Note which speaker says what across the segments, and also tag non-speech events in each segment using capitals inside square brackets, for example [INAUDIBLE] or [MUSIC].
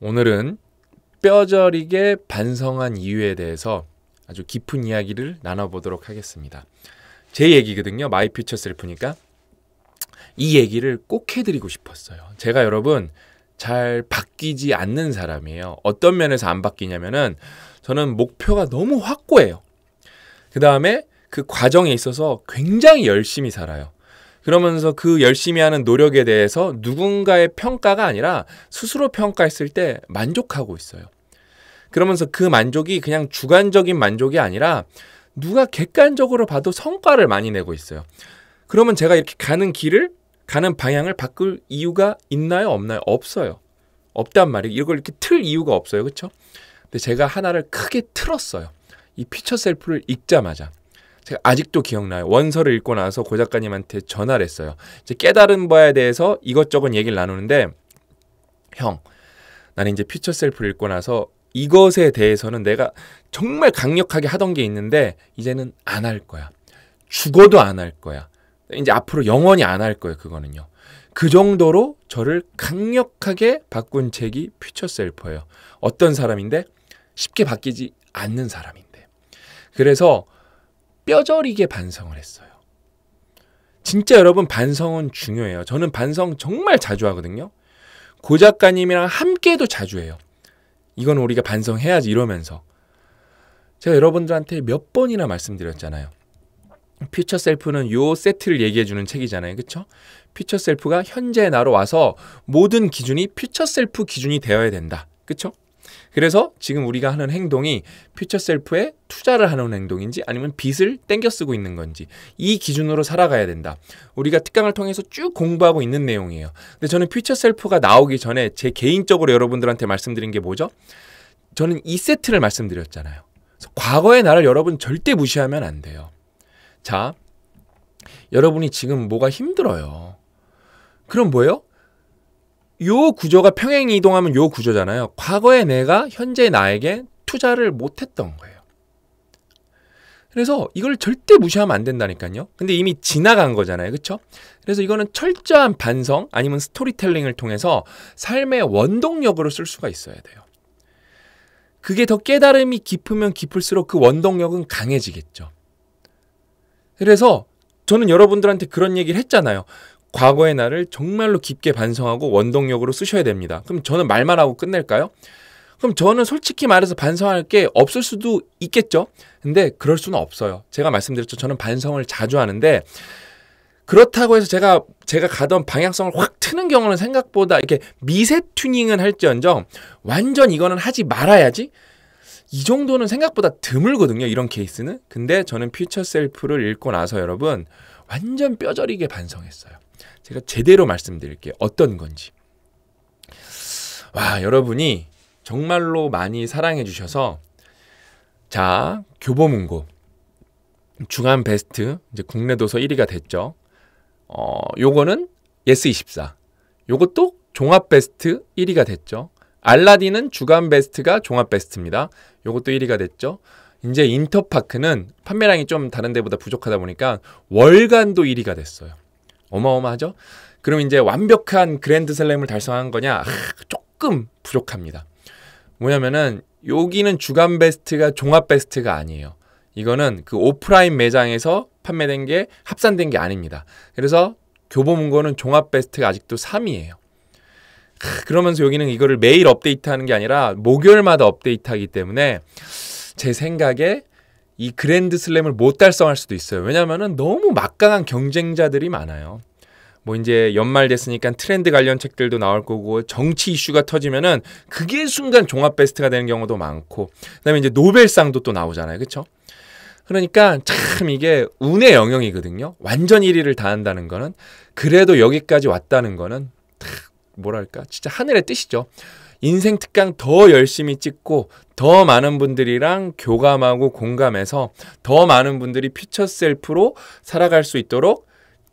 Speaker 1: 오늘은 뼈저리게 반성한 이유에 대해서 아주 깊은 이야기를 나눠보도록 하겠습니다. 제 얘기거든요. 마이 퓨처 셀프니까. 이 얘기를 꼭 해드리고 싶었어요. 제가 여러분 잘 바뀌지 않는 사람이에요. 어떤 면에서 안 바뀌냐면은 저는 목표가 너무 확고해요. 그 다음에 그 과정에 있어서 굉장히 열심히 살아요. 그러면서 그 열심히 하는 노력에 대해서 누군가의 평가가 아니라 스스로 평가했을 때 만족하고 있어요. 그러면서 그 만족이 그냥 주관적인 만족이 아니라 누가 객관적으로 봐도 성과를 많이 내고 있어요. 그러면 제가 이렇게 가는 길을 가는 방향을 바꿀 이유가 있나요? 없나요? 없어요. 없단 말이에요. 이걸 이렇게 틀 이유가 없어요. 그쵸 근데 제가 하나를 크게 틀었어요. 이 피처 셀프를 읽자마자. 제가 아직도 기억나요. 원서를 읽고 나서 고 작가님한테 전화를 했어요. 이제 깨달은 바에 대해서 이것저것 얘기를 나누는데 형, 나는 이제 퓨처 셀프를 읽고 나서 이것에 대해서는 내가 정말 강력하게 하던 게 있는데 이제는 안 할 거야. 죽어도 안 할 거야. 이제 앞으로 영원히 안 할 거예요. 그거는요. 그 정도로 저를 강력하게 바꾼 책이 퓨처 셀프예요. 어떤 사람인데 쉽게 바뀌지 않는 사람인데. 그래서 뼈저리게 반성을 했어요. 진짜 여러분 반성은 중요해요. 저는 반성 정말 자주 하거든요. 고 작가님이랑 함께도 자주 해요. 이건 우리가 반성해야지 이러면서 제가 여러분들한테 몇 번이나 말씀드렸잖아요. 퓨처 셀프는 요 세트를 얘기해 주는 책이잖아요. 그렇죠? 퓨처 셀프가 현재의 나로 와서 모든 기준이 퓨처 셀프 기준이 되어야 된다. 그렇죠? 그래서 지금 우리가 하는 행동이 퓨처 셀프에 투자를 하는 행동인지 아니면 빚을 땡겨 쓰고 있는 건지 이 기준으로 살아가야 된다. 우리가 특강을 통해서 쭉 공부하고 있는 내용이에요. 근데 저는 퓨처 셀프가 나오기 전에 제 개인적으로 여러분들한테 말씀드린 게 뭐죠? 저는 이세트를 말씀드렸잖아요. 과거의 나를 여러분 절대 무시하면 안 돼요. 자, 여러분이 지금 뭐가 힘들어요. 그럼 뭐예요? 요 구조가 평행이 동하면요 구조잖아요. 과거의 내가 현재 나에게 투자를 못했던 거예요. 그래서 이걸 절대 무시하면 안 된다니까요. 근데 이미 지나간 거잖아요. 그렇죠? 그래서 이거는 철저한 반성 아니면 스토리텔링을 통해서 삶의 원동력으로 쓸 수가 있어야 돼요. 그게 더 깨달음이 깊으면 깊을수록 그 원동력은 강해지겠죠. 그래서 저는 여러분들한테 그런 얘기를 했잖아요. 과거의 나를 정말로 깊게 반성하고 원동력으로 쓰셔야 됩니다. 그럼 저는 말만 하고 끝낼까요? 그럼 저는 솔직히 말해서 반성할 게 없을 수도 있겠죠. 근데 그럴 수는 없어요. 제가 말씀드렸죠. 저는 반성을 자주 하는데 그렇다고 해서 제가 제가 가던 방향성을 확 트는 경우는 생각보다 이렇게 미세 튜닝은 할지언정 완전 이거는 하지 말아야지 이 정도는 생각보다 드물거든요 이런 케이스는 근데 저는 퓨처 셀프를 읽고 나서 여러분 완전 뼈저리게 반성했어요 제가 제대로 말씀드릴게요. 어떤 건지. 와, 여러분이 정말로 많이 사랑해 주셔서 자, 교보문고 중한 베스트 이제 국내 도서 1위가 됐죠. 어, 요거는 예스24. 요것도 종합 베스트 1위가 됐죠. 알라딘은 주간 베스트가 종합 베스트입니다. 요것도 1위가 됐죠. 이제 인터파크는 판매량이 좀 다른 데보다 부족하다 보니까 월간도 1위가 됐어요. 어마어마하죠. 그럼 이제 완벽한 그랜드슬램을 달성한 거냐? 아, 조금 부족합니다. 뭐냐면은 여기는 주간 베스트가 종합 베스트가 아니에요. 이거는 그 오프라인 매장에서 판매된 게 합산된 게 아닙니다. 그래서 교보문고는 종합 베스트가 아직도 3위예요. 아, 그러면서 여기는 이거를 매일 업데이트하는 게 아니라 목요일마다 업데이트하기 때문에 제 생각에 이 그랜드 슬램을 못 달성할 수도 있어요. 왜냐하면 너무 막강한 경쟁자들이 많아요. 뭐 이제 연말 됐으니까 트렌드 관련 책들도 나올 거고 정치 이슈가 터지면은 그게 순간 종합 베스트가 되는 경우도 많고 그다음에 이제 노벨상도 또 나오잖아요. 그렇죠? 그러니까 참 이게 운의 영역이거든요. 완전 1위를 다 한다는 거는 그래도 여기까지 왔다는 거는 뭐랄까 진짜 하늘의 뜻이죠. 인생 특강 더 열심히 찍고 더 많은 분들이랑 교감하고 공감해서 더 많은 분들이 퓨처 셀프로 살아갈 수 있도록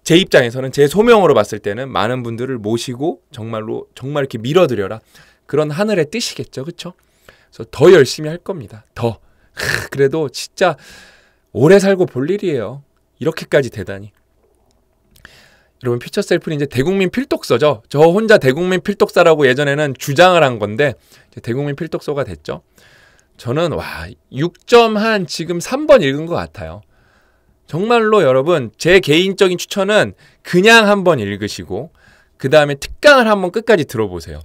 Speaker 1: 제 입장에서는 제 소명으로 봤을 때는 많은 분들을 모시고 정말로 정말 이렇게 밀어드려라 그런 하늘의 뜻이겠죠 그쵸 그래서 더 열심히 할 겁니다 더 그래도 진짜 오래 살고 볼 일이에요 이렇게까지 대단히 여러분 피처 셀프는 이제 대국민 필독서죠. 저 혼자 대국민 필독사라고 예전에는 주장을 한 건데 대국민 필독서가 됐죠. 저는 와 6점 한 지금 3번 읽은 것 같아요. 정말로 여러분 제 개인적인 추천은 그냥 한번 읽으시고 그 다음에 특강을 한번 끝까지 들어보세요.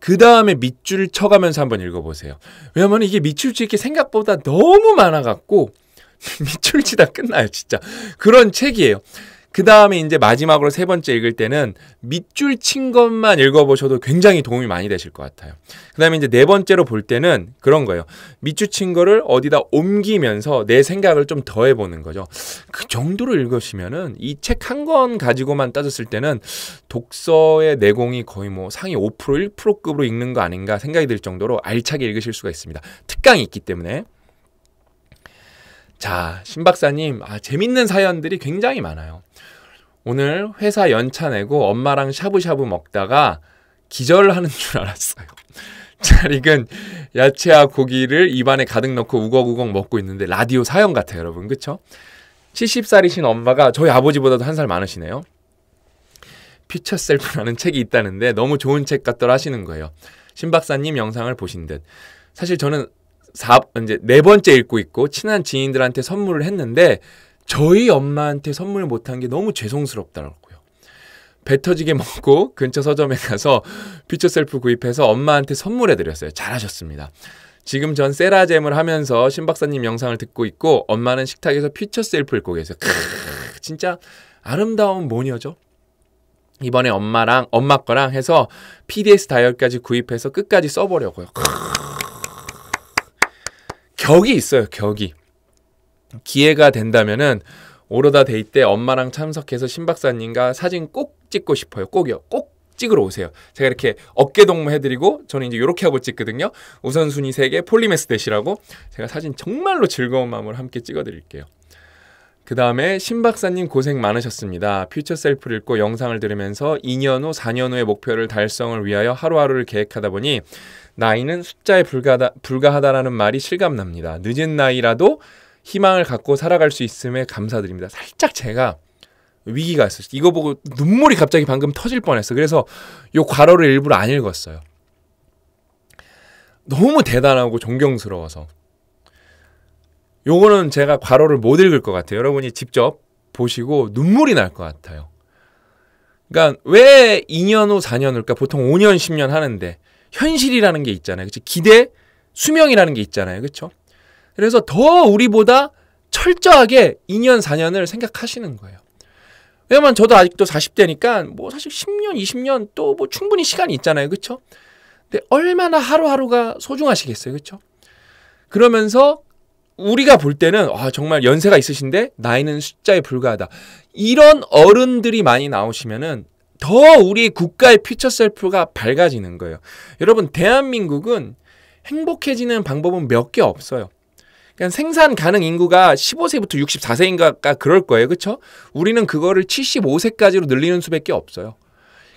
Speaker 1: 그 다음에 밑줄 쳐가면서 한번 읽어보세요. 왜냐면 이게 밑줄 치기 생각보다 너무 많아갖고 [LAUGHS] 밑줄 치다 끝나요 진짜. 그런 책이에요. 그 다음에 이제 마지막으로 세 번째 읽을 때는 밑줄 친 것만 읽어보셔도 굉장히 도움이 많이 되실 것 같아요. 그 다음에 이제 네 번째로 볼 때는 그런 거예요. 밑줄 친 거를 어디다 옮기면서 내 생각을 좀 더해보는 거죠. 그 정도로 읽으시면은 이 책 한 권 가지고만 따졌을 때는 독서의 내공이 거의 뭐 상위 5% 1%급으로 읽는 거 아닌가 생각이 들 정도로 알차게 읽으실 수가 있습니다. 특강이 있기 때문에. 자, 신 박사님, 아, 재밌는 사연들이 굉장히 많아요. 오늘 회사 연차 내고 엄마랑 샤브샤브 먹다가 기절하는 [LAUGHS] 줄 알았어요. 잘 익은 야채와 고기를 입안에 가득 넣고 우걱우걱 먹고 있는데 라디오 사연 같아요, 여러분. 그쵸? 70살이신 엄마가 저희 아버지보다도 한 살 많으시네요. 퓨처 셀프라는 [LAUGHS] 책이 있다는데 너무 좋은 책 같더라 하시는 거예요. 신 박사님 영상을 보신 듯. 사실 저는 4, 이제 네 번째 읽고 있고 친한 지인들한테 선물을 했는데 저희 엄마한테 선물 못한 게 너무 죄송스럽더라고요. 배 터지게 [LAUGHS] 먹고 근처 서점에 가서 퓨처 셀프 구입해서 엄마한테 선물해드렸어요. 잘하셨습니다. 지금 전 세라잼을 하면서 신박사님 영상을 듣고 있고 엄마는 식탁에서 퓨처 셀프 읽고 계세요. 크으, 진짜 아름다운 모녀죠. 이번에 엄마랑 엄마 거랑 해서 PDS 다이얼까지 구입해서 끝까지 써보려고요. 크으, 격이 있어요. 격이. 기회가 된다면은 오로다 데이 때 엄마랑 참석해서 신 박사님과 사진 꼭 찍고 싶어요. 꼭요꼭 찍으러 오세요. 제가 이렇게 어깨 동무 해드리고 저는 이제 이렇게 하고 찍거든요. 우선순위 세개 폴리메스 대시라고 제가 사진 정말로 즐거운 마음으로 함께 찍어드릴게요. 그 다음에 신 박사님 고생 많으셨습니다. 퓨처 셀프를 읽고 영상을 들으면서 2년 후, 4년 후의 목표를 달성을 위하여 하루하루를 계획하다 보니 나이는 숫자에 불가하다, 불가하다라는 말이 실감납니다. 늦은 나이라도 희망을 갖고 살아갈 수 있음에 감사드립니다. 살짝 제가 위기가 있어요 이거 보고 눈물이 갑자기 방금 터질 뻔했어. 그래서 요 괄호를 일부러 안 읽었어요. 너무 대단하고 존경스러워서. 요거는 제가 괄호를 못 읽을 것 같아요. 여러분이 직접 보시고 눈물이 날 것 같아요. 그러니까 왜 2년 후 4년 후일까? 보통 5년 10년 하는데 현실이라는 게 있잖아요. 그치 기대 수명이라는 게 있잖아요. 그렇죠? 그래서 더 우리보다 철저하게 2년, 4년을 생각하시는 거예요. 왜냐면 저도 아직도 40대니까 뭐 사실 10년, 20년 또 뭐 충분히 시간이 있잖아요. 그렇 근데 얼마나 하루하루가 소중하시겠어요. 그렇 그러면서 우리가 볼 때는 아, 정말 연세가 있으신데 나이는 숫자에 불과하다. 이런 어른들이 많이 나오시면은 더 우리 국가의 퓨처 셀프가 밝아지는 거예요. 여러분 대한민국은 행복해지는 방법은 몇 개 없어요. 그러니까 생산 가능 인구가 15세부터 64세인가 그럴 거예요. 그렇죠? 우리는 그거를 75세까지로 늘리는 수밖에 없어요.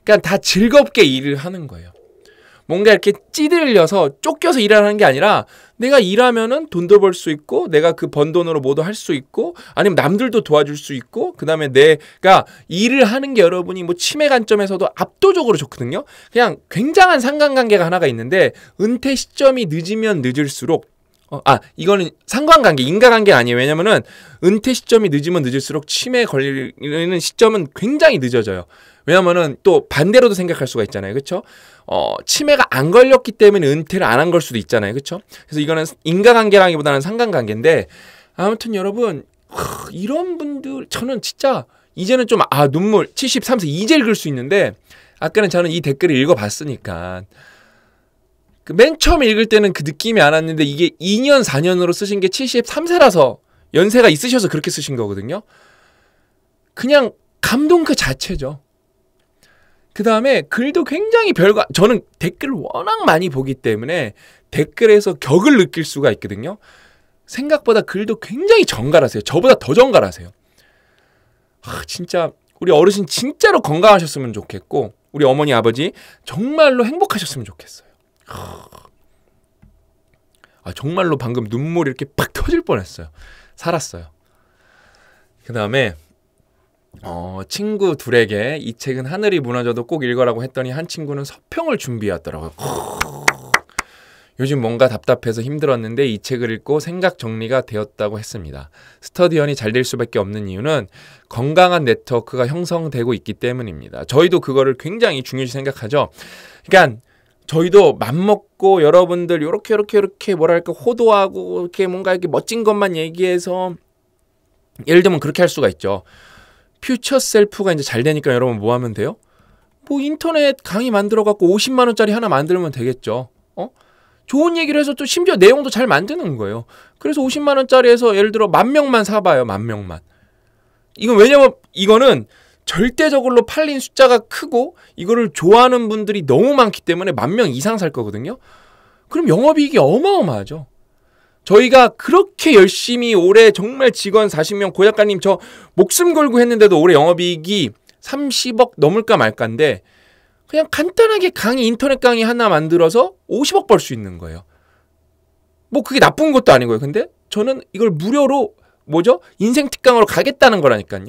Speaker 1: 그러니까 다 즐겁게 일을 하는 거예요. 뭔가 이렇게 찌들려서 쫓겨서 일하는 게 아니라 내가 일하면은 돈도 벌 수 있고 내가 그 번 돈으로 뭐도 할 수 있고 아니면 남들도 도와줄 수 있고 그다음에 내가 일을 하는 게 여러분이 뭐 치매 관점에서도 압도적으로 좋거든요. 그냥 굉장한 상관관계가 하나가 있는데 은퇴 시점이 늦으면 늦을수록 어, 아 이거는 상관관계 인과관계 아니에요 왜냐면은 은퇴 시점이 늦으면 늦을수록 치매에 걸리는 시점은 굉장히 늦어져요 왜냐면은 또 반대로도 생각할 수가 있잖아요 그쵸 어 치매가 안 걸렸기 때문에 은퇴를 안 한 걸 수도 있잖아요 그쵸 그래서 이거는 인과관계라기보다는 상관관계인데 아무튼 여러분 하, 이런 분들 저는 진짜 이제는 좀 아 눈물 73세 이제 읽을 수 있는데 아까는 저는 이 댓글을 읽어봤으니까 그맨 처음 읽을 때는 그 느낌이 안 왔는데 이게 2년 4년으로 쓰신 게 73세라서 연세가 있으셔서 그렇게 쓰신 거거든요. 그냥 감동 그 자체죠. 그 다음에 글도 굉장히 별거, 저는 댓글 을 워낙 많이 보기 때문에 댓글에서 격을 느낄 수가 있거든요. 생각보다 글도 굉장히 정갈하세요. 저보다 더 정갈하세요. 아, 진짜, 우리 어르신 진짜로 건강하셨으면 좋겠고, 우리 어머니, 아버지 정말로 행복하셨으면 좋겠어요. 아, 정말로 방금 눈물이 이렇게 팍 터질 뻔했어요. 살았어요. 그 다음에 어, 친구 둘에게 이 책은 하늘이 무너져도 꼭 읽어라고 했더니 한 친구는 서평을 준비했더라고요. 요즘 뭔가 답답해서 힘들었는데 이 책을 읽고 생각 정리가 되었다고 했습니다. 스터디언이 잘 될 수밖에 없는 이유는 건강한 네트워크가 형성되고 있기 때문입니다. 저희도 그거를 굉장히 중요시 생각하죠. 그러니까 저희도 맘먹고 여러분들 요렇게 요렇게 요렇게 뭐랄까 호도하고 이렇게 뭔가 이렇게 멋진 것만 얘기해서 예를 들면 그렇게 할 수가 있죠. 퓨처 셀프가 이제 잘 되니까 여러분 뭐 하면 돼요? 뭐 인터넷 강의 만들어 갖고 50만 원짜리 하나 만들면 되겠죠. 어? 좋은 얘기를 해서 또 심지어 내용도 잘 만드는 거예요. 그래서 50만 원짜리에서 예를 들어 만 명만 사봐요. 만 명만. 이건 왜냐면 이거는 절대적으로 팔린 숫자가 크고 이거를 좋아하는 분들이 너무 많기 때문에 만 명 이상 살 거거든요. 그럼 영업이익이 어마어마하죠. 저희가 그렇게 열심히 올해 정말 직원 40명 고작가님 저 목숨 걸고 했는데도 올해 영업이익이 30억 넘을까 말까인데 그냥 간단하게 강의 인터넷 강의 하나 만들어서 50억 벌 수 있는 거예요. 뭐 그게 나쁜 것도 아니고요. 근데 저는 이걸 무료로 뭐죠? 인생 특강으로 가겠다는 거라니까요.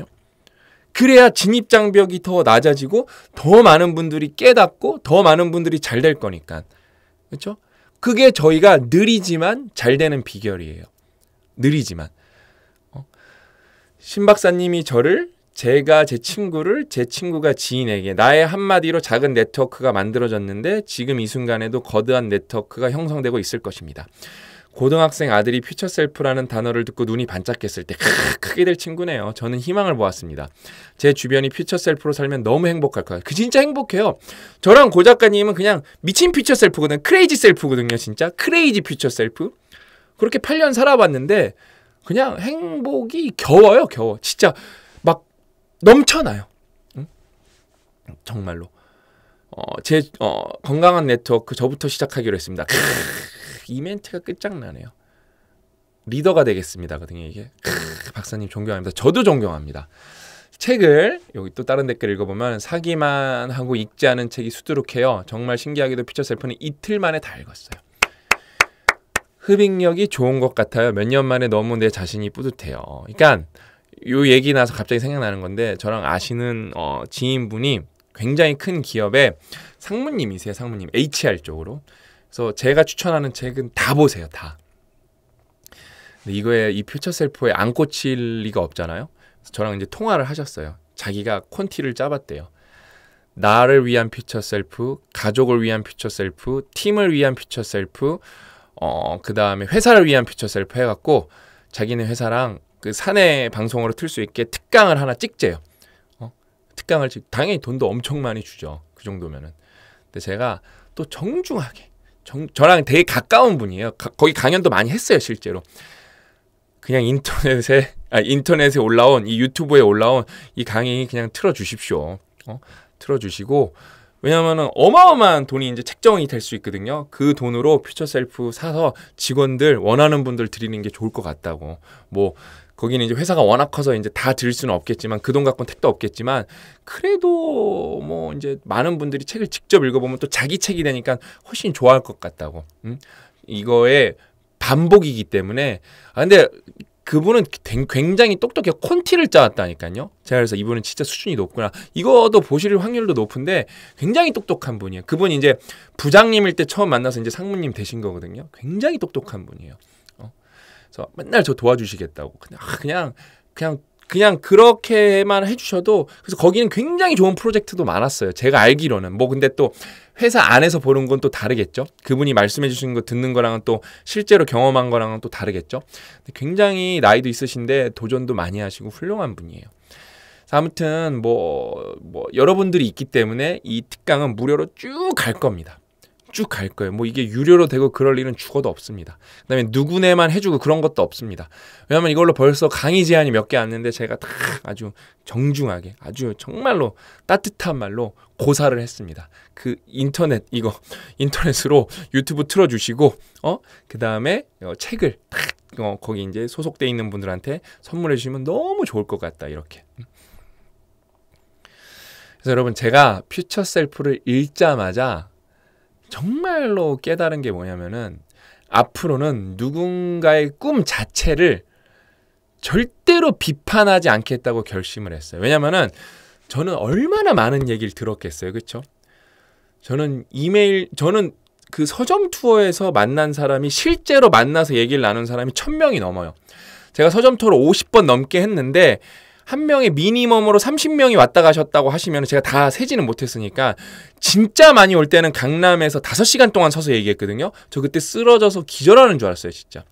Speaker 1: 그래야 진입 장벽이 더 낮아지고 더 많은 분들이 깨닫고 더 많은 분들이 잘 될 거니까. 그렇죠? 그게 저희가 느리지만 잘 되는 비결이에요. 느리지만. 어? 신 박사님이 저를 제가 제 친구를 제 친구가 지인에게 나의 한마디로 작은 네트워크가 만들어졌는데 지금 이 순간에도 거대한 네트워크가 형성되고 있을 것입니다. 고등학생 아들이 퓨처셀프라는 단어를 듣고 눈이 반짝했을 때 크게 될 친구네요. 저는 희망을 보았습니다. 제 주변이 퓨처셀프로 살면 너무 행복할 거예요. 그 진짜 행복해요. 저랑 고 작가님은 그냥 미친 퓨처셀프거든. 요 크레이지 셀프거든요. 진짜 크레이지 퓨처셀프. 그렇게 8년 살아봤는데 그냥 행복이 겨워요. 겨워. 진짜 막 넘쳐나요. 응? 정말로. 어, 제 어, 건강한 네트워크 저부터 시작하기로 했습니다. 이 멘트가 끝장나네요. 리더가 되겠습니다거든요 그 이게 크, 박사님 존경합니다. 저도 존경합니다. 책을 여기 또 다른 댓글 읽어보면 사기만 하고 읽지 않은 책이 수두룩해요. 정말 신기하게도 피처 셀프는 이틀 만에 다 읽었어요. 흡입력이 좋은 것 같아요. 몇 년 만에 너무 내 자신이 뿌듯해요. 그러니까 요 얘기 나서 갑자기 생각나는 건데 저랑 아시는 어, 지인분이 굉장히 큰 기업의 상무님이세요. 상무님 HR 쪽으로. 그래서 제가 추천하는 책은 다 보세요, 다. 이거에 이 퓨처 셀프에 안 꽂힐 리가 없잖아요. 저랑 이제 통화를 하셨어요. 자기가 콘티를 짜봤대요. 나를 위한 퓨처 셀프, 가족을 위한 퓨처 셀프, 팀을 위한 퓨처 셀프, 어, 그 다음에 회사를 위한 퓨처 셀프 해갖고 자기는 회사랑 그 사내 방송으로 틀 수 있게 특강을 하나 찍재요. 어? 특강을 찍, 당연히 돈도 엄청 많이 주죠. 그 정도면은. 근데 제가 또 정중하게 정, 저랑 되게 가까운 분이에요. 가, 거기 강연도 많이 했어요, 실제로. 그냥 인터넷에 [LAUGHS] 아, 인터넷에 올라온 이 유튜브에 올라온 이 강의 그냥 틀어 주십시오. 어? 틀어 주시고 왜냐면은 어마어마한 돈이 이제 책정이 될 수 있거든요. 그 돈으로 퓨처 셀프 사서 직원들 원하는 분들 드리는 게 좋을 것 같다고. 뭐 거기는 이제 회사가 워낙 커서 이제 다들을 수는 없겠지만 그 돈 갖고는 택도 없겠지만 그래도 뭐 이제 많은 분들이 책을 직접 읽어보면 또 자기 책이 되니까 훨씬 좋아할 것 같다고. 음? 이거의 반복이기 때문에 아 근데 그분은 굉장히 똑똑해 콘티를 짜왔다니까요. 제가 그래서 이분은 진짜 수준이 높구나. 이거도 보실 확률도 높은데 굉장히 똑똑한 분이에요. 그분이 이제 부장님일 때 처음 만나서 이제 상무님 되신 거거든요. 굉장히 똑똑한 분이에요. 그 맨날 저 도와주시겠다고 그냥 아, 그냥 그냥 그냥 그렇게만 해주셔도 그래서 거기는 굉장히 좋은 프로젝트도 많았어요. 제가 알기로는 뭐 근데 또 회사 안에서 보는 건 또 다르겠죠. 그분이 말씀해 주신거 듣는 거랑은 또 실제로 경험한 거랑은 또 다르겠죠. 굉장히 나이도 있으신데 도전도 많이 하시고 훌륭한 분이에요. 아무튼 뭐, 뭐 여러분들이 있기 때문에 이 특강은 무료로 쭉 갈 겁니다. 쭉갈 거예요. 뭐 이게 유료로 되고 그럴 일은 죽어도 없습니다. 그다음에 누구네만 해주고 그런 것도 없습니다. 왜냐하면 이걸로 벌써 강의 제한이 몇 개 왔는데 제가 다 아주 정중하게 아주 정말로 따뜻한 말로 고사를 했습니다. 그 인터넷 이거 [LAUGHS] 인터넷으로 유튜브 틀어주시고 어 그다음에 어, 책을 탁 어, 거기 이제 소속돼 있는 분들한테 선물해 주시면 너무 좋을 것 같다 이렇게. 그래서 여러분 제가 퓨처 셀프를 읽자마자 정말로 깨달은 게 뭐냐면은 앞으로는 누군가의 꿈 자체를 절대로 비판하지 않겠다고 결심을 했어요. 왜냐면은 저는 얼마나 많은 얘기를 들었겠어요. 그렇죠? 저는 이메일 저는 그 서점 투어에서 만난 사람이 실제로 만나서 얘기를 나눈 사람이 천명이 넘어요. 제가 서점 투어를 50번 넘게 했는데 한 명의 미니멈으로 30명이 왔다 가셨다고 하시면 제가 다 세지는 못했으니까 진짜 많이 올 때는 강남에서 5시간 동안 서서 얘기했거든요. 저 그때 쓰러져서 기절하는 줄 알았어요, 진짜.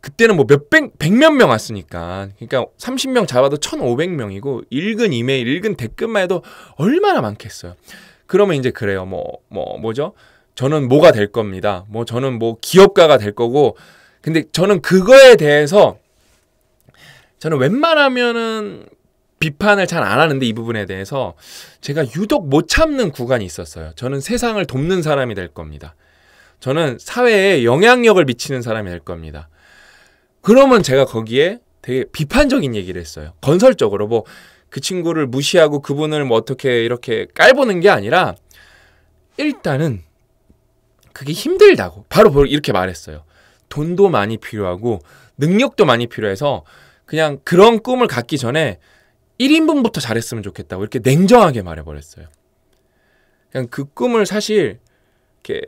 Speaker 1: 그때는 뭐 몇백, 백몇 명 왔으니까. 그러니까 30명 잡아도 1,500명이고 읽은 이메일, 읽은 댓글만 해도 얼마나 많겠어요. 그러면 이제 그래요. 뭐, 뭐, 뭐죠? 저는 뭐가 될 겁니다. 뭐 저는 뭐 기업가가 될 거고 근데 저는 그거에 대해서 저는 웬만하면은 비판을 잘 안 하는데 이 부분에 대해서 제가 유독 못 참는 구간이 있었어요. 저는 세상을 돕는 사람이 될 겁니다. 저는 사회에 영향력을 미치는 사람이 될 겁니다. 그러면 제가 거기에 되게 비판적인 얘기를 했어요. 건설적으로 뭐 그 친구를 무시하고 그분을 뭐 어떻게 이렇게 깔보는 게 아니라 일단은 그게 힘들다고 바로 이렇게 말했어요. 돈도 많이 필요하고 능력도 많이 필요해서 그냥 그런 꿈을 갖기 전에 1인분부터 잘했으면 좋겠다고 이렇게 냉정하게 말해버렸어요. 그냥 그 꿈을 사실 이렇게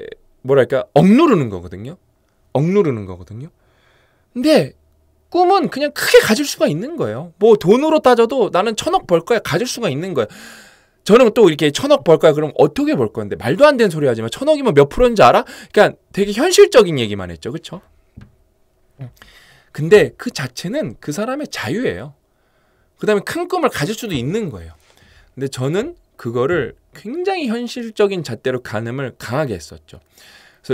Speaker 1: 뭐랄까 억누르는 거거든요. 억누르는 거거든요. 근데 꿈은 그냥 크게 가질 수가 있는 거예요. 뭐 돈으로 따져도 나는 천억 벌 거야 가질 수가 있는 거예요. 저는 또 이렇게 천억 벌 거야 그럼 어떻게 벌 건데 말도 안 되는 소리 하지만 천억이면 몇 프로인지 알아? 그러니까 되게 현실적인 얘기만 했죠, 그렇죠? 근데 그 자체는 그 사람의 자유예요. 그 다음에 큰 꿈을 가질 수도 있는 거예요. 근데 저는 그거를 굉장히 현실적인 잣대로 가늠을 강하게 했었죠.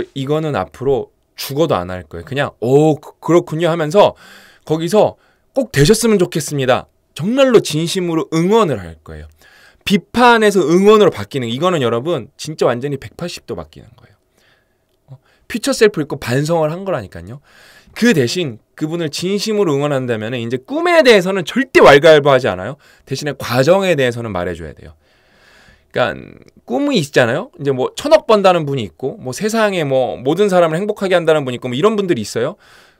Speaker 1: 그래서 이거는 앞으로 죽어도 안 할 거예요. 그냥 오 어, 그, 그렇군요 하면서 거기서 꼭 되셨으면 좋겠습니다. 정말로 진심으로 응원을 할 거예요. 비판에서 응원으로 바뀌는 이거는 여러분 진짜 완전히 180도 바뀌는 거예요. 어? 퓨처 셀프 읽고 반성을 한 거라니까요. 그 대신 그분을 진심으로 응원한다면 이제 꿈에 대해서는 절대 왈가왈부하지 않아요. 대신에 과정에 대해서는 말해줘야 돼요. 그러니까 꿈이 있잖아요. 이제 뭐 천억 번다는 분이 있고 뭐 세상에 뭐 모든 사람을 행복하게 한다는 분이 있고 뭐 이런 분들이 있어요.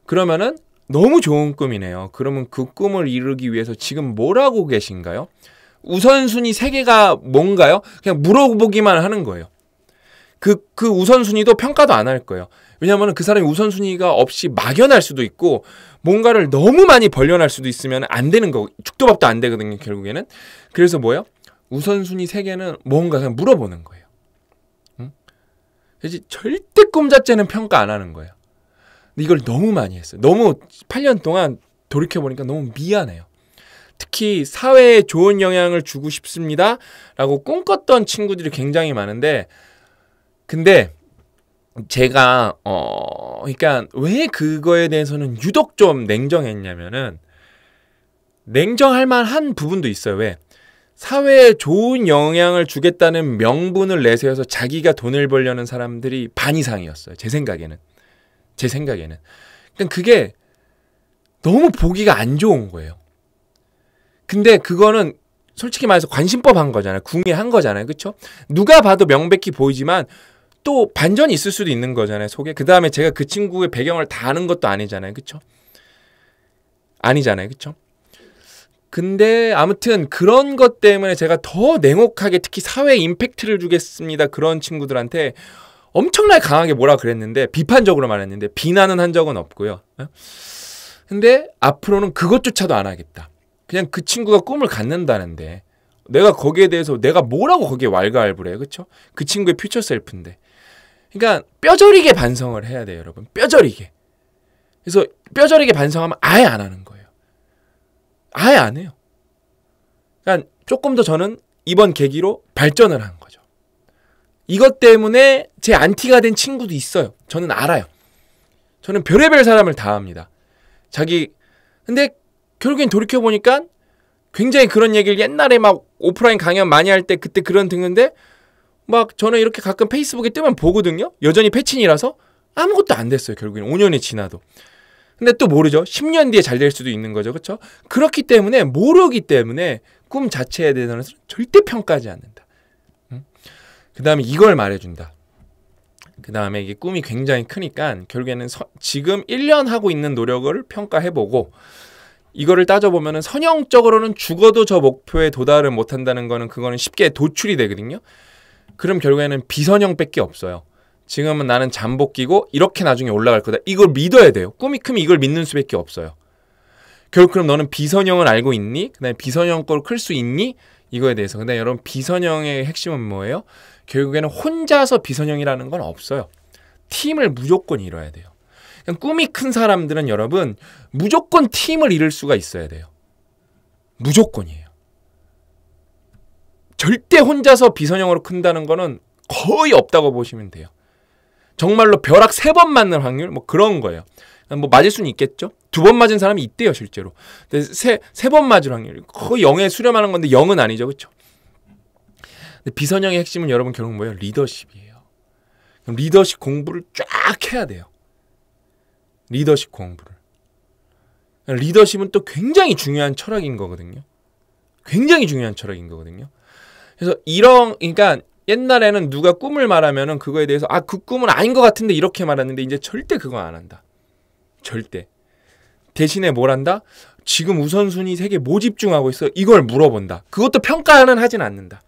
Speaker 1: 그러면은 너무 좋은 꿈이네요. 그러면 그 꿈을 이루기 위해서 지금 뭘 하고 계신가요? 우선순위 세 개가 뭔가요? 그냥 물어보기만 하는 거예요. 그, 그 우선순위도 평가도 안 할 거예요. 왜냐하면 그 사람이 우선순위가 없이 막연할 수도 있고 뭔가를 너무 많이 벌려날 수도 있으면 안 되는 거고 죽도밥도 안 되거든요 결국에는 그래서 뭐예요 우선순위 세 개는 뭔가 그냥 물어보는 거예요 응? 그래 절대 꿈 자체는 평가 안 하는 거예요 근데 이걸 너무 많이 했어요 너무 8년 동안 돌이켜보니까 너무 미안해요 특히 사회에 좋은 영향을 주고 싶습니다 라고 꿈꿨던 친구들이 굉장히 많은데 근데 제가 어 그러니까 왜 그거에 대해서는 유독 좀 냉정했냐면은 냉정할 만한 부분도 있어요. 왜? 사회에 좋은 영향을 주겠다는 명분을 내세워서 자기가 돈을 벌려는 사람들이 반 이상이었어요. 제 생각에는. 제 생각에는. 그러니까 그게 너무 보기가 안 좋은 거예요. 근데 그거는 솔직히 말해서 관심법 한 거잖아요. 궁예한 거잖아요. 그렇죠? 누가 봐도 명백히 보이지만 또 반전이 있을 수도 있는 거잖아요 속에 그 다음에 제가 그 친구의 배경을 다 아는 것도 아니잖아요 그쵸 아니잖아요 그쵸 근데 아무튼 그런 것 때문에 제가 더 냉혹하게 특히 사회 임팩트를 주겠습니다 그런 친구들한테 엄청나게 강하게 뭐라 그랬는데 비판적으로 말했는데 비난은 한 적은 없고요 예? 근데 앞으로는 그것조차도 안 하겠다 그냥 그 친구가 꿈을 갖는다는데 내가 거기에 대해서 내가 뭐라고 거기에 왈가왈부래 를 그쵸? 그 친구의 퓨처 셀프인데 그러니까 뼈저리게 반성을 해야 돼요, 여러분. 뼈저리게. 그래서 뼈저리게 반성하면 아예 안 하는 거예요. 아예 안 해요. 그러니까 조금 더 저는 이번 계기로 발전을 한 거죠. 이것 때문에 제 안티가 된 친구도 있어요. 저는 알아요. 저는 별의별 사람을 다 합니다. 자기 근데 결국엔 돌이켜 보니까 굉장히 그런 얘기를 옛날에 막 오프라인 강연 많이 할 때 그때 그런 듣는데 막 저는 이렇게 가끔 페이스북에 뜨면 보거든요. 여전히 패친이라서 아무것도 안 됐어요. 결국엔 5년이 지나도. 근데 또 모르죠. 10년 뒤에 잘 될 수도 있는 거죠. 그렇죠? 그렇기 때문에 모르기 때문에 꿈 자체에 대해서는 절대 평가하지 않는다. 그다음에 이걸 말해 준다. 그다음에 이게 꿈이 굉장히 크니까 결국에는 서, 지금 1년 하고 있는 노력을 평가해 보고 이거를 따져보면은 선형적으로는 죽어도 저 목표에 도달을 못한다는 거는 그거는 쉽게 도출이 되거든요. 그럼 결국에는 비선형밖에 없어요. 지금은 나는 잠복 끼고 이렇게 나중에 올라갈 거다. 이걸 믿어야 돼요. 꿈이 크면 이걸 믿는 수밖에 없어요. 결국 그럼 너는 비선형을 알고 있니? 그다음에 비선형 걸 클 수 있니? 이거에 대해서. 근데 여러분 비선형의 핵심은 뭐예요? 결국에는 혼자서 비선형이라는 건 없어요. 팀을 무조건 이뤄야 돼요. 그러니까 꿈이 큰 사람들은 여러분 무조건 팀을 이룰 수가 있어야 돼요. 무조건이에요. 절대 혼자서 비선형으로 큰다는 거는 거의 없다고 보시면 돼요. 정말로 벼락 세 번 맞는 확률 뭐 그런 거예요. 뭐 맞을 수는 있겠죠. 두 번 맞은 사람이 있대요 실제로. 근데 세 세 번 맞을 확률 거의 0에 수렴하는 건데 0은 아니죠, 그렇죠? 비선형의 핵심은 여러분 결국 뭐예요? 리더십이에요. 리더십 공부를 쫙 해야 돼요. 리더십 공부를. 리더십은 또 굉장히 중요한 철학인 거거든요. 굉장히 중요한 철학인 거거든요. 그래서 이런 그러니까 옛날에는 누가 꿈을 말하면은 그거에 대해서 아 그 꿈은 아닌 것 같은데 이렇게 말하는데 이제 절대 그거 안 한다. 절대. 대신에 뭘 한다? 지금 우선순위 세계 뭐 집중하고 있어? 이걸 물어본다. 그것도 평가는 하진 않는다.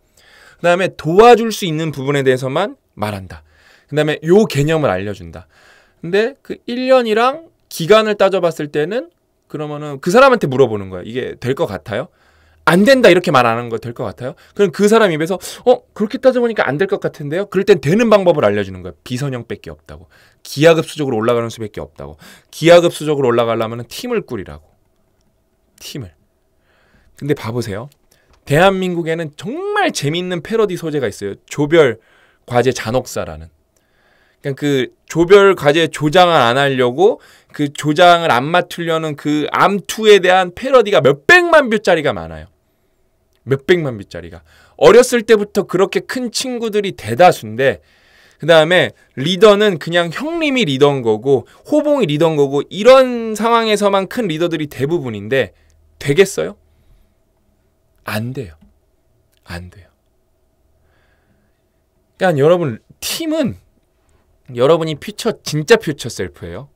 Speaker 1: 그 다음에 도와줄 수 있는 부분에 대해서만 말한다. 그 다음에 요 개념을 알려준다. 근데 그 1년이랑 기간을 따져봤을 때는 그러면은 그 사람한테 물어보는 거야. 이게 될 것 같아요? 안 된다 이렇게 말 하는 거 될 것 같아요. 그럼 그 사람 입에서 어 그렇게 따져보니까 안 될 것 같은데요. 그럴 땐 되는 방법을 알려주는 거예요. 비선형밖에 없다고. 기하급수적으로 올라가는 수밖에 없다고. 기하급수적으로 올라가려면 팀을 꾸리라고. 팀을. 근데 봐보세요. 대한민국에는 정말 재밌는 패러디 소재가 있어요. 조별 과제 잔혹사라는. 그냥그 그러니까 조별 과제 조장을 안 하려고 그 조장을 안맞추려는그 암투에 대한 패러디가 몇 백만 뷰짜리가 많아요. 몇백만 빗짜리가. 어렸을 때부터 그렇게 큰 친구들이 대다수인데 그 다음에 리더는 그냥 형님이 리더인 거고 호봉이 리더인 거고 이런 상황에서만 큰 리더들이 대부분인데 되겠어요? 안 돼요. 안 돼요. 그러니까 여러분 팀은 여러분이 퓨처 진짜 퓨처 셀프예요.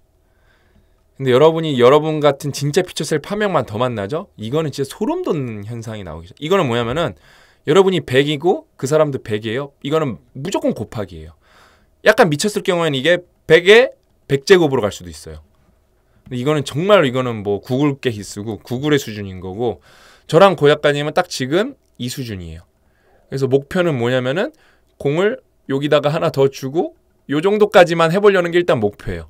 Speaker 1: 근데 여러분이 여러분 같은 진짜 피처셀 파명만 더 만나죠? 이거는 진짜 소름 돋는 현상이 나오기 시 이거는 뭐냐면은 여러분이 100이고 그 사람도 100이에요. 이거는 무조건 곱하기예요. 약간 미쳤을 경우에는 이게 100에 100제곱으로 갈 수도 있어요. 이거는 정말 이거는 뭐 구글게 히스고 구글의 수준인 거고 저랑 고약가님은 딱 지금 이 수준이에요. 그래서 목표는 뭐냐면은 공을 여기다가 하나 더 주고 요 정도까지만 해보려는 게 일단 목표예요.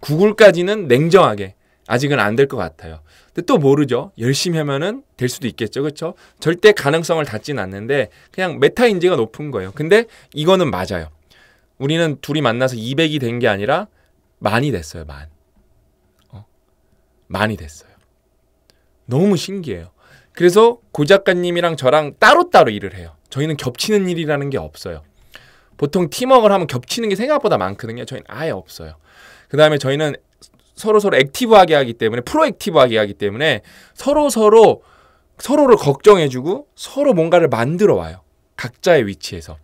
Speaker 1: 구글까지는 냉정하게 아직은 안 될 것 같아요. 근데 또 모르죠. 열심히 하면은 될 수도 있겠죠. 그렇죠? 절대 가능성을 닫진 않는데 그냥 메타 인지가 높은 거예요. 근데 이거는 맞아요. 우리는 둘이 만나서 200이 된 게 아니라 많이 됐어요. 만. 어. 많이 됐어요. 너무 신기해요. 그래서 고 작가님이랑 저랑 따로따로 일을 해요. 저희는 겹치는 일이라는 게 없어요. 보통 팀워크를 하면 겹치는 게 생각보다 많거든요. 저희는 아예 없어요. 그 다음에 저희는 서로 서로 액티브하게 하기 때문에 프로액티브하게 하기 때문에 서로 서로 서로를 걱정해주고 서로 뭔가를 만들어 와요. 각자의 위치에서.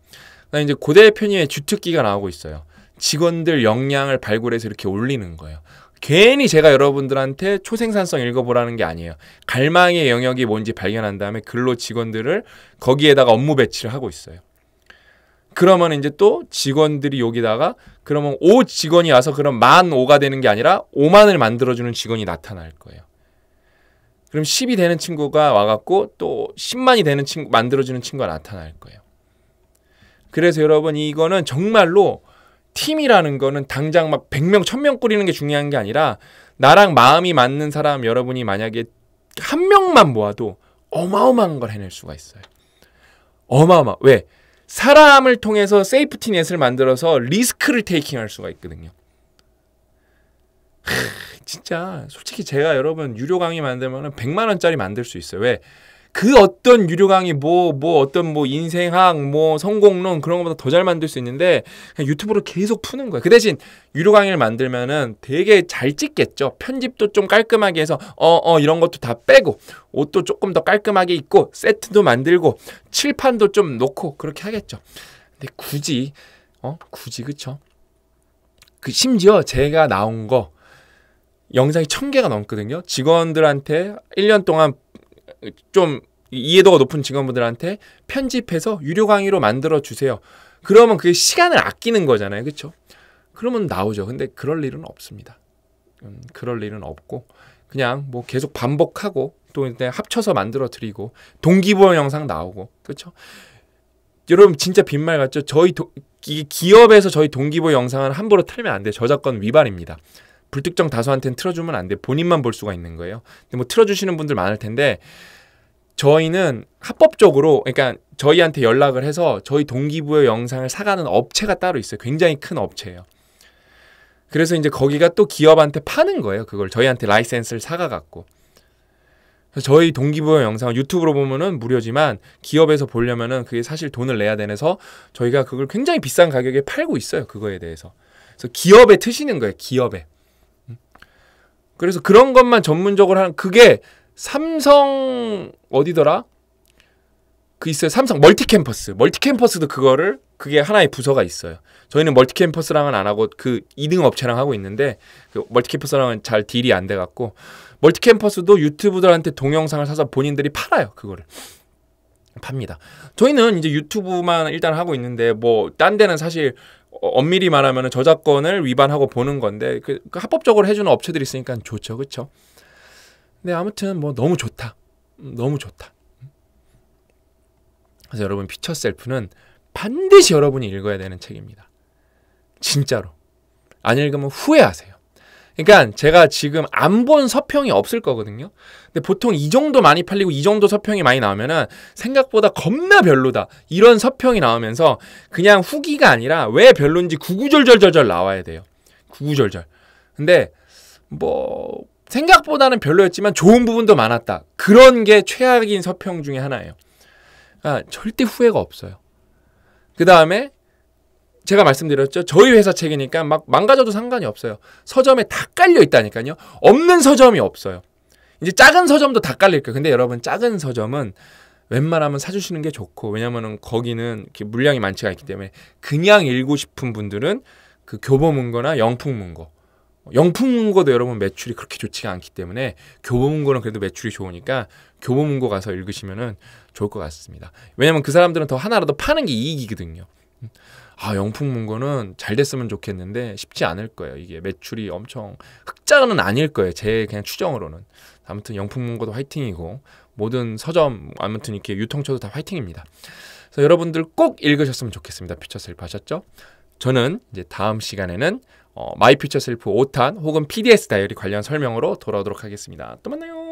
Speaker 1: 그다음에 이제 고대 편의의 주특기가 나오고 있어요. 직원들 역량을 발굴해서 이렇게 올리는 거예요. 괜히 제가 여러분들한테 초생산성 읽어보라는 게 아니에요. 갈망의 영역이 뭔지 발견한 다음에 근로 직원들을 거기에다가 업무 배치를 하고 있어요. 그러면 이제 또 직원들이 여기다가 그러면 오 직원이 와서 그럼 만오가 되는 게 아니라 오만을 만들어주는 직원이 나타날 거예요. 그럼 10이 되는 친구가 와갖고 또 10만이 되는 친구 만들어주는 친구가 나타날 거예요. 그래서 여러분 이거는 정말로 팀이라는 거는 당장 막 100명, 1000명 꾸리는 게 중요한 게 아니라 나랑 마음이 맞는 사람 여러분이 만약에 한 명만 모아도 어마어마한 걸 해낼 수가 있어요. 어마어마. 왜? 사람을 통해서 세이프티 넷을 만들어서 리스크를 테이킹할 수가 있거든요. 하, 진짜 솔직히 제가 여러분 유료 강의 만들면 100만 원짜리 만들 수 있어요. 왜? 그 어떤 유료 강의 뭐뭐 뭐 어떤 뭐 인생학 뭐 성공론 그런 것보다 더 잘 만들 수 있는데 유튜브로 계속 푸는 거야. 그 대신 유료 강의를 만들면은 되게 잘 찍겠죠. 편집도 좀 깔끔하게 해서 어어 어 이런 것도 다 빼고 옷도 조금 더 깔끔하게 입고 세트도 만들고 칠판도 좀 놓고 그렇게 하겠죠. 근데 굳이 어 굳이 그쵸? 그 심지어 제가 나온 거 영상이 천 개가 넘거든요. 직원들한테 1년 동안 좀 이해도가 높은 직원분들한테 편집해서 유료 강의로 만들어 주세요. 그러면 그 시간을 아끼는 거잖아요. 그렇죠? 그러면 나오죠. 근데 그럴 일은 없습니다. 음, 그럴 일은 없고 그냥 뭐 계속 반복하고 또 그냥 합쳐서 만들어 드리고 동기부여 영상 나오고 그렇죠? 여러분 진짜 빈말 같죠? 저희 도, 이 기업에서 저희 동기부여 영상을 함부로 틀면 안 돼요. 저작권 위반입니다. 불특정 다수한테는 틀어주면 안 돼. 본인만 볼 수가 있는 거예요. 근데 뭐 틀어주시는 분들 많을 텐데 저희는 합법적으로 그러니까 저희한테 연락을 해서 저희 동기부여 영상을 사가는 업체가 따로 있어요. 굉장히 큰 업체예요. 그래서 이제 거기가 또 기업한테 파는 거예요. 그걸 저희한테 라이센스를 사가 갖고. 저희 동기부여 영상 유튜브로 보면은 무료지만 기업에서 보려면은 그게 사실 돈을 내야 되면서 저희가 그걸 굉장히 비싼 가격에 팔고 있어요. 그거에 대해서. 그래서 기업에 트시는 거예요. 기업에. 그래서 그런 것만 전문적으로 하는 그게 삼성 어디더라? 그 있어요. 삼성 멀티캠퍼스. 멀티캠퍼스도 그거를 그게 하나의 부서가 있어요. 저희는 멀티캠퍼스랑은 안 하고 그 2등 업체랑 하고 있는데 그 멀티캠퍼스랑은 잘 딜이 안 돼 갖고 멀티캠퍼스도 유튜브들한테 동영상을 사서 본인들이 팔아요. 그거를. 팝니다. 저희는 이제 유튜브만 일단 하고 있는데 뭐 딴 데는 사실 어, 엄밀히 말하면 저작권을 위반하고 보는 건데 그, 그, 합법적으로 해주는 업체들이 있으니까 좋죠, 그렇죠? 근데 아무튼 뭐 너무 좋다, 음, 너무 좋다. 그래서 여러분 피처 셀프는 반드시 여러분이 읽어야 되는 책입니다. 진짜로 안 읽으면 후회하세요. 그러니까 제가 지금 안 본 서평이 없을 거거든요. 근데 보통 이 정도 많이 팔리고 이 정도 서평이 많이 나오면은 생각보다 겁나 별로다. 이런 서평이 나오면서 그냥 후기가 아니라 왜 별론지 구구절절절절 나와야 돼요. 구구절절. 근데 뭐 생각보다는 별로였지만 좋은 부분도 많았다. 그런 게 최악인 서평 중에 하나예요. 아, 절대 후회가 없어요. 그 다음에 제가 말씀드렸죠. 저희 회사 책이니까 막 망가져도 상관이 없어요. 서점에 다 깔려 있다니까요. 없는 서점이 없어요. 이제 작은 서점도 다 깔릴 거예요. 근데 여러분 작은 서점은 웬만하면 사주시는 게 좋고 왜냐면은 거기는 이렇게 물량이 많지가 않기 때문에 그냥 읽고 싶은 분들은 그 교보문고나 영풍문고 영풍문고도 여러분 매출이 그렇게 좋지가 않기 때문에 교보문고는 그래도 매출이 좋으니까 교보문고 가서 읽으시면은 좋을 것 같습니다. 왜냐면 그 사람들은 더 하나라도 파는 게 이익이거든요. 아 영풍 문고는 잘 됐으면 좋겠는데 쉽지 않을 거예요. 이게 매출이 엄청 흑자는 아닐 거예요. 제 그냥 추정으로는. 아무튼 영풍 문고도 화이팅이고 모든 서점 아무튼 이렇게 유통처도 다 화이팅입니다. 그래서 여러분들 꼭 읽으셨으면 좋겠습니다. 퓨처셀프 하셨죠? 저는 이제 다음 시간에는 어, 마이 퓨처셀프 5탄 혹은 PDS 다이어리 관련 설명으로 돌아오도록 하겠습니다. 또 만나요.